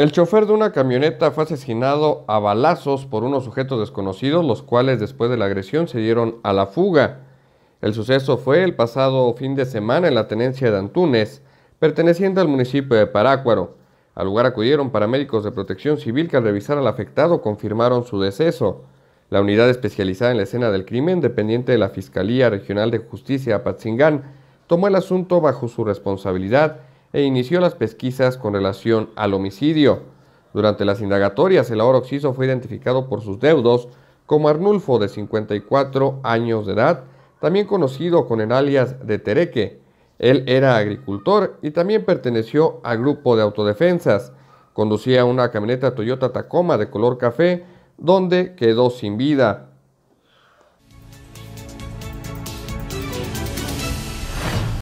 El chofer de una camioneta fue asesinado a balazos por unos sujetos desconocidos, los cuales después de la agresión se dieron a la fuga. El suceso fue el pasado fin de semana en la tenencia de antúnez perteneciente al municipio de Parácuaro. Al lugar acudieron paramédicos de protección civil que al revisar al afectado confirmaron su deceso. La unidad especializada en la escena del crimen, dependiente de la Fiscalía Regional de Justicia Patzingán, tomó el asunto bajo su responsabilidad e inició las pesquisas con relación al homicidio. Durante las indagatorias, el ahora occiso fue identificado por sus deudos como Arnulfo, de 54 años de edad, también conocido con el alias de Tereque. Él era agricultor y también perteneció al grupo de autodefensas. Conducía una camioneta Toyota Tacoma de color café, donde quedó sin vida.